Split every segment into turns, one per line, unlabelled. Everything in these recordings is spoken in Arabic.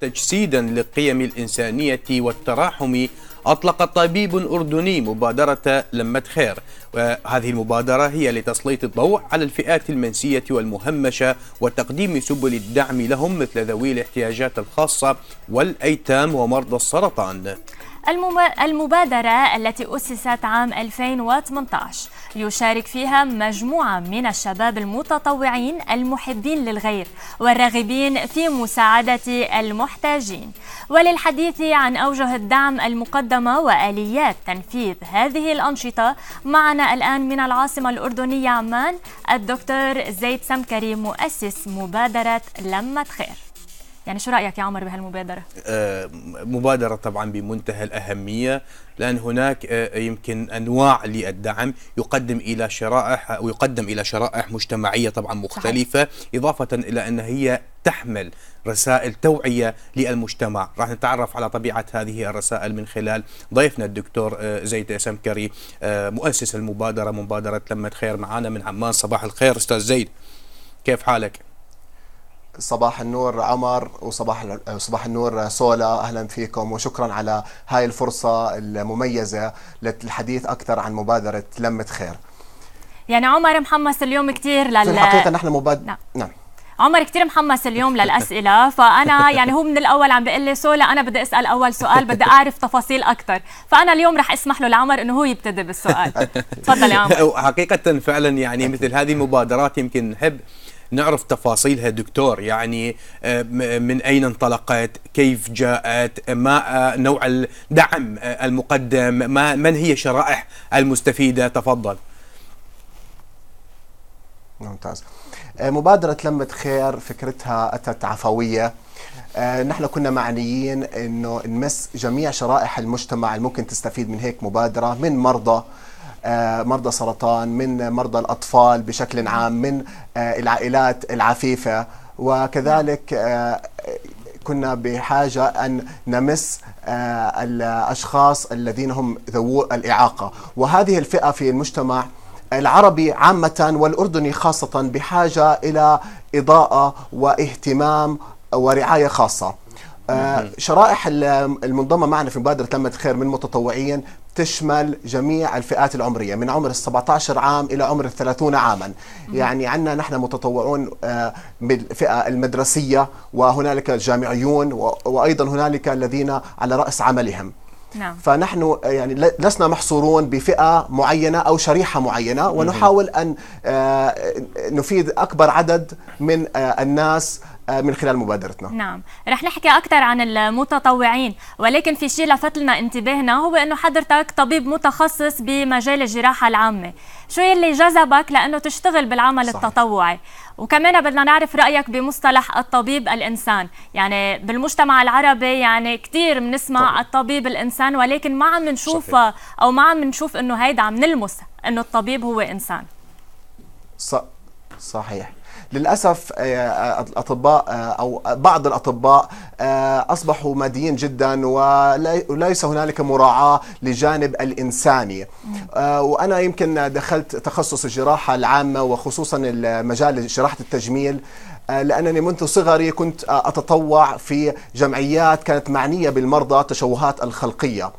تجسيدا للقيم الإنسانية والتراحم أطلق طبيب أردني مبادرة لمة خير وهذه المبادرة هي لتسليط الضوء على الفئات المنسية والمهمشة وتقديم سبل الدعم لهم مثل ذوي الاحتياجات الخاصة والأيتام ومرضى السرطان
المبادرة التي أسست عام 2018 يشارك فيها مجموعة من الشباب المتطوعين المحبين للغير والراغبين في مساعدة المحتاجين وللحديث عن أوجه الدعم المقدمة وآليات تنفيذ هذه الأنشطة معنا الآن من العاصمة الأردنية عمان الدكتور زيد سمكري مؤسس مبادرة لمة خير يعني شو رايك يا عمر بهالمبادره
آه، مبادره طبعا بمنتهى الاهميه لان هناك آه، يمكن انواع للدعم يقدم الى شرائح او يقدم الى شرائح مجتمعيه طبعا مختلفه صحيح. اضافه الى ان هي تحمل رسائل توعية للمجتمع راح نتعرف على طبيعة هذه الرسائل من خلال ضيفنا الدكتور آه، زيد سمكري مؤسس المبادرة مبادرة لمة خير معانا من عمان صباح الخير أستاذ زيد كيف حالك؟ صباح النور عمر وصباح آه،
صباح النور سولا اهلا فيكم وشكرا على هاي الفرصه المميزه للحديث اكثر عن مبادره لمه خير
يعني عمر محمس اليوم كثير لل في الحقيقه نحن
مبادر نعم, نعم.
عمر كثير محمس اليوم للاسئله فانا يعني هو من الاول عم بيقول لي سولا انا بدي اسال اول سؤال بدي اعرف تفاصيل اكثر فانا اليوم رح اسمح له لعمر انه هو يبتدي بالسؤال تفضل يا
عمر حقيقه فعلا يعني مثل هذه المبادرات يمكن نحب نعرف تفاصيلها دكتور يعني آه، من أين انطلقت كيف جاءت ما آه، نوع الدعم آه، المقدم ما من هي شرائح المستفيدة تفضل ممتاز
مبادرة لمة خير فكرتها أتت عفوية نحن كنا معنيين أنه نمس جميع شرائح المجتمع الممكن تستفيد من هيك مبادرة من مرضى آه، مرضى سرطان من مرضى الأطفال بشكل عام من آه، العائلات العفيفة وكذلك نعم. آه، كنا بحاجة أن نمس الأشخاص الذين هم ذوو الإعاقة وهذه الفئة في المجتمع العربي عامة والأردني خاصة بحاجة إلى إضاءة واهتمام ورعاية خاصة آه، شرائح المنضمه معنا في مبادره لمة الخير من متطوعين تشمل جميع الفئات العمريه من عمر ال 17 عام الى عمر ال 30 عاما يعني عندنا نحن متطوعون آه، بالفئه المدرسيه وهنالك الجامعيون وايضا هنالك الذين على راس عملهم نعم. فنحن آه، يعني لسنا محصورون بفئه معينه او شريحه معينه ونحاول ان نفيد اكبر عدد من الناس آه، من خلال مبادرتنا
نعم رح نحكي أكثر عن المتطوعين ولكن في شيء لفت لنا انتباهنا هو أنه حضرتك طبيب متخصص بمجال الجراحة العامة شو يلي جذبك لأنه تشتغل بالعمل صحيح. التطوعي وكمان بدنا نعرف رأيك بمصطلح الطبيب الإنسان يعني بالمجتمع العربي يعني كثير بنسمع الطبيب الإنسان ولكن ما عم نشوف أو ما عم نشوف أنه هيدا عم نلمس أنه الطبيب هو إنسان
صح. صحيح للأسف الاطباء آه، آه، آه، أو بعض الأطباء أصبحوا ماديين جدا وليس هنالك مراعاة لجانب الإنساني وأنا يمكن دخلت تخصص الجراحة العامة وخصوصا مجال جراحة التجميل آه، لأنني منذ صغري كنت آه، أتطوع في جمعيات كانت معنية بالمرضى التشوهات الخلقية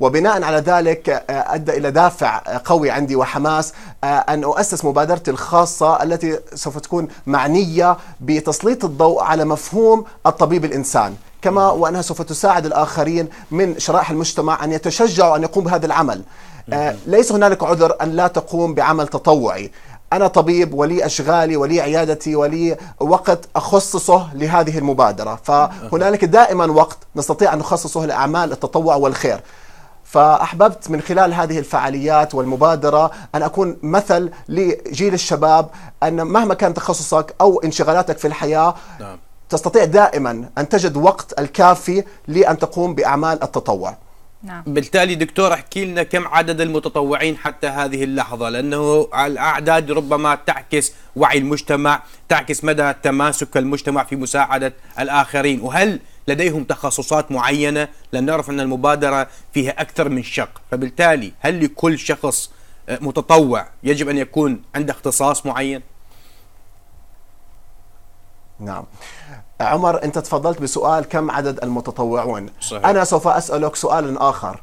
وبناء على ذلك آه، أدى إلى دافع قوي عندي وحماس أن أؤسس مبادرتي الخاصة التي سوف تكون معنية بتسليط الضوء على مفهوم الطبيب الإنسان كما وأنها سوف تساعد الآخرين من شرائح المجتمع أن يتشجعوا أن يقوموا بهذا العمل ليس هنالك عذر أن لا تقوم بعمل تطوعي أنا طبيب ولي أشغالي ولي عيادتي ولي وقت أخصصه لهذه المبادرة فهنالك دائما وقت نستطيع أن نخصصه لأعمال التطوع والخير فأحببت من خلال هذه الفعاليات والمبادرة أن أكون مثل لجيل الشباب أن مهما كان تخصصك أو انشغالاتك في الحياة نعم. تستطيع دائما أن تجد وقت الكافي لأن تقوم بأعمال التطوع
نعم. بالتالي دكتور احكي لنا كم عدد المتطوعين حتى هذه اللحظه لانه الاعداد ربما تعكس وعي المجتمع، تعكس مدى تماسك المجتمع في مساعده الاخرين، وهل لديهم تخصصات معينه؟ لان نعرف ان المبادره فيها اكثر من شق، فبالتالي هل لكل شخص آه، متطوع يجب ان يكون عنده اختصاص معين؟ نعم.
عمر انت تفضلت بسؤال كم عدد المتطوعون صحيح. انا سوف اسالك سؤال اخر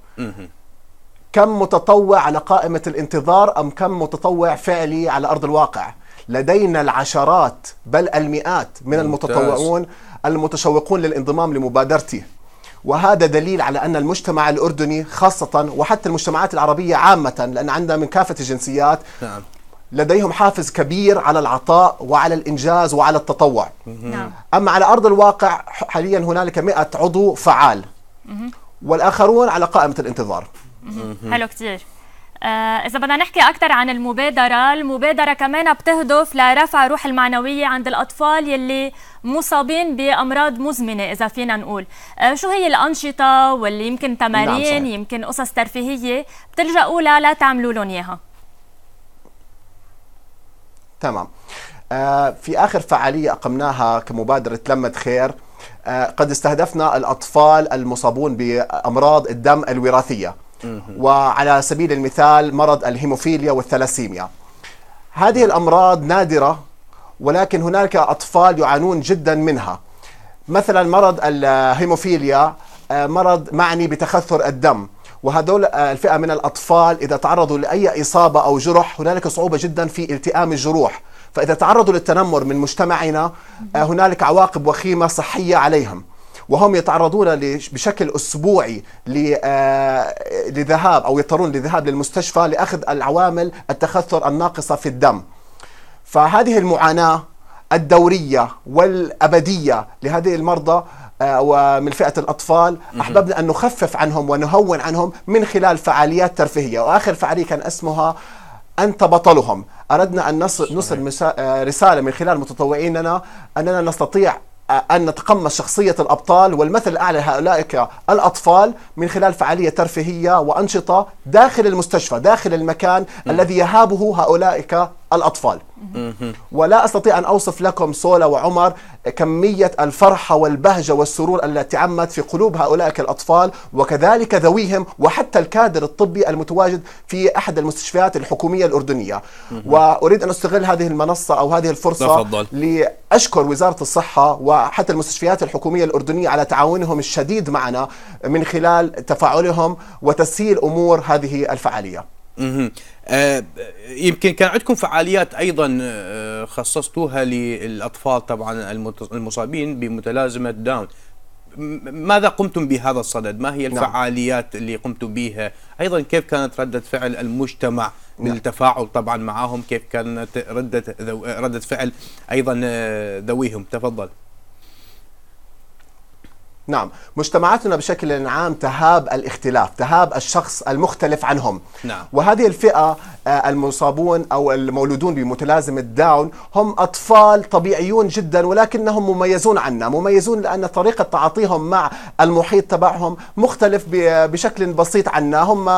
كم متطوع على قائمه الانتظار ام كم متطوع فعلي على ارض الواقع لدينا العشرات بل المئات من ممتاز. المتطوعون المتشوقون للانضمام لمبادرتي وهذا دليل على ان المجتمع الاردني خاصه وحتى المجتمعات العربيه عامه لان عندنا من كافه الجنسيات نعم. لديهم حافز كبير على العطاء وعلى الإنجاز وعلى التطوع نعم. أما على أرض الواقع حاليا هنالك 100 عضو فعال والآخرون على قائمة الانتظار حلو
كتير آه إذا بدنا نحكي أكثر عن المبادرة، المبادرة كمان بتهدف لرفع روح المعنوية عند الأطفال يلي مصابين بأمراض مزمنة إذا فينا نقول، آه شو هي الأنشطة واللي يمكن نعم، تمارين نعم يمكن قصص ترفيهية بتلجأوا لها لتعملوا لهم إياها؟
تمام آه، في آخر فعالية أقمناها كمبادرة لمة خير آه، قد استهدفنا الأطفال المصابون بأمراض الدم الوراثية وعلى سبيل المثال مرض الهيموفيليا والثلاسيميا هذه الأمراض نادرة ولكن هناك أطفال يعانون جدا منها مثلا مرض الهيموفيليا آه، مرض معني بتخثر الدم وهذول آه، الفئة من الأطفال إذا تعرضوا لأي إصابة أو جرح هنالك صعوبة جدا في التئام الجروح فإذا تعرضوا للتنمر من مجتمعنا آه، هنالك عواقب وخيمة صحية عليهم وهم يتعرضون بشكل اسبوعي آه، لذهاب او يضطرون للذهاب للمستشفى لاخذ العوامل التخثر الناقصه في الدم. فهذه المعاناه الدوريه والابديه لهذه المرضى آه، ومن فئة الأطفال أحببنا أن نخفف عنهم ونهون عنهم من خلال فعاليات ترفيهية وآخر فعالية كان اسمها أنت بطلهم أردنا أن نصل آه، رسالة من خلال متطوعيننا أننا نستطيع آه، أن نتقمص شخصية الأبطال والمثل الأعلى لهؤلاء الأطفال من خلال فعالية ترفيهية وأنشطة داخل المستشفى داخل المكان م. الذي يهابه هؤلاء الأطفال ولا أستطيع أن أوصف لكم سولا وعمر كمية الفرحة والبهجة والسرور التي عمت في قلوب هؤلاء الأطفال وكذلك ذويهم وحتى الكادر الطبي المتواجد في أحد المستشفيات الحكومية الأردنية وأريد أن أستغل هذه المنصة أو هذه الفرصة لأشكر وزارة الصحة وحتى المستشفيات الحكومية الأردنية على تعاونهم الشديد معنا من خلال تفاعلهم وتسهيل أمور هذه الفعالية
آه يمكن كان عندكم فعاليات ايضا آه، خصصتوها للاطفال طبعا المصابين بمتلازمه داون ماذا قمتم بهذا الصدد؟ ما هي نعم. الفعاليات نعم. اللي قمتم بها؟ ايضا كيف كانت رده فعل المجتمع نعم. بالتفاعل نعم. طبعا معهم؟ كيف كانت رده رده فعل ايضا آه، ذويهم؟ تفضل. نعم
مجتمعاتنا بشكل عام تهاب الاختلاف تهاب الشخص المختلف عنهم نعم. وهذه الفئة آه، المصابون أو المولودون بمتلازمة داون هم أطفال طبيعيون جدا ولكنهم مميزون عنا مميزون لأن طريقة تعاطيهم مع المحيط تبعهم مختلف بشكل بسيط عنا هم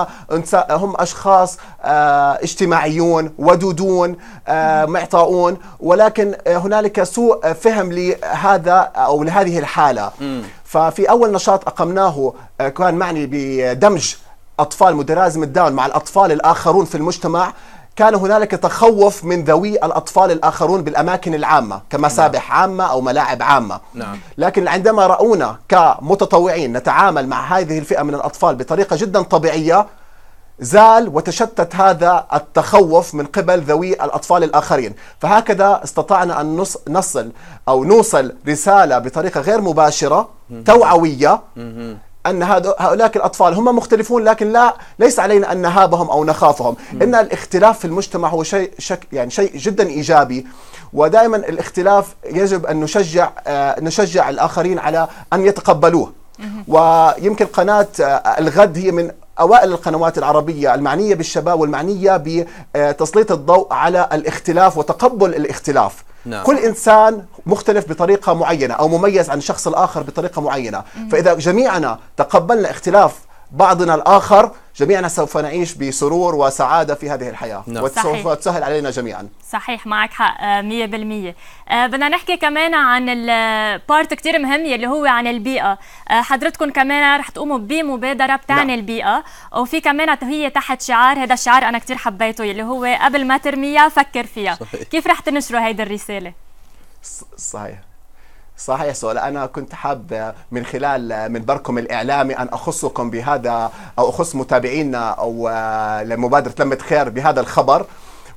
هم أشخاص آه، اجتماعيون ودودون آه، معطاؤون ولكن هنالك سوء فهم لهذا أو لهذه الحالة م. ففي اول نشاط اقمناه آه، كان معني بدمج اطفال مدرازم الداون مع الاطفال الاخرون في المجتمع كان هنالك تخوف من ذوي الاطفال الاخرون بالاماكن العامه كمسابح نعم. عامه او ملاعب عامه نعم. لكن عندما راونا كمتطوعين نتعامل مع هذه الفئه من الاطفال بطريقه جدا طبيعيه زال وتشتت هذا التخوف من قبل ذوي الاطفال الاخرين، فهكذا استطعنا ان نصل او نوصل رساله بطريقه غير مباشره توعوية أن هؤلاء الأطفال هم مختلفون لكن لا ليس علينا أن نهابهم أو نخافهم إن الاختلاف في المجتمع هو شيء شك يعني شيء جدا إيجابي ودائما الاختلاف يجب أن نشجع آه، نشجع الآخرين على أن يتقبلوه ويمكن قناة آه، الغد هي من أوائل القنوات العربية المعنية بالشباب والمعنية بتسليط الضوء على الاختلاف وتقبل الاختلاف نعم. كل انسان مختلف بطريقه معينه او مميز عن الشخص الاخر بطريقه معينه مم. فاذا جميعنا تقبلنا اختلاف بعضنا الآخر جميعنا سوف نعيش بسرور وسعادة في هذه الحياة نعم. وسوف تسهل علينا جميعا
صحيح معك حق 100% آه، آه، بدنا نحكي كمان عن البارت آه، كتير مهم يلي هو عن البيئة حضرتكم كمان رح تقوموا بمبادرة بتعني نعم. البيئة وفي كمان هي تحت شعار هذا الشعار أنا كتير حبيته يلي هو قبل ما ترميها فكر فيها صحيح. كيف رح تنشروا هيدي الرسالة؟
صحيح صحيح سؤال أنا كنت حاب من خلال منبركم الإعلامي أن أخصكم بهذا أو أخص متابعينا أو لمبادرة لمة خير بهذا الخبر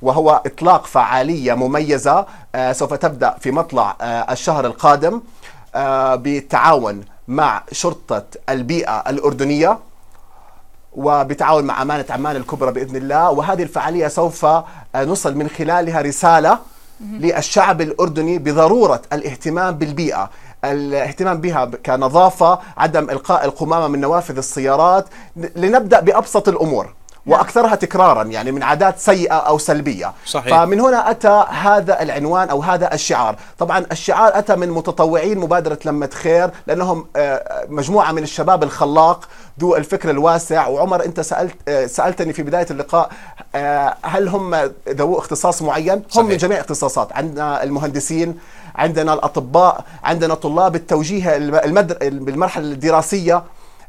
وهو إطلاق فعالية مميزة آه، سوف تبدأ في مطلع آه، الشهر القادم آه، بالتعاون مع شرطة البيئة الأردنية وبتعاون مع أمانة عمان الكبرى بإذن الله وهذه الفعالية سوف نصل من خلالها رسالة للشعب الأردني بضرورة الاهتمام بالبيئة الاهتمام بها كنظافة عدم إلقاء القمامة من نوافذ السيارات لنبدأ بأبسط الأمور نعم. واكثرها تكرارا يعني من عادات سيئه او سلبيه صحيح. فمن هنا اتى هذا العنوان او هذا الشعار طبعا الشعار اتى من متطوعين مبادره لمه خير لانهم آه، مجموعه من الشباب الخلاق ذو الفكر الواسع وعمر انت سالت آه، سالتني في بدايه اللقاء آه، هل هم ذو اختصاص معين صحيح. هم من جميع الاختصاصات عندنا المهندسين عندنا الاطباء عندنا طلاب التوجيه بالمرحله الدراسيه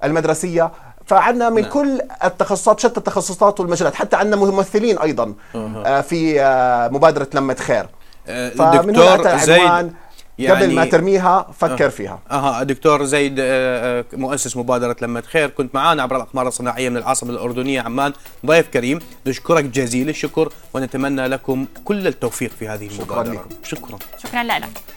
المدرسيه فعندنا من نعم. كل التخصصات شتى التخصصات والمجالات حتى عندنا ممثلين ايضا أه. في آه، مبادره لمه خير
آه، دكتور زيد يعني قبل ما يعني ترميها فكر فيها اها دكتور زيد آه، مؤسس مبادره لمه خير كنت معنا عبر الاقمار الصناعيه من العاصمه الاردنيه عمان ضيف كريم نشكرك جزيل الشكر ونتمنى لكم كل التوفيق في هذه المبادره شكرا لكم. شكرا
شكرا لك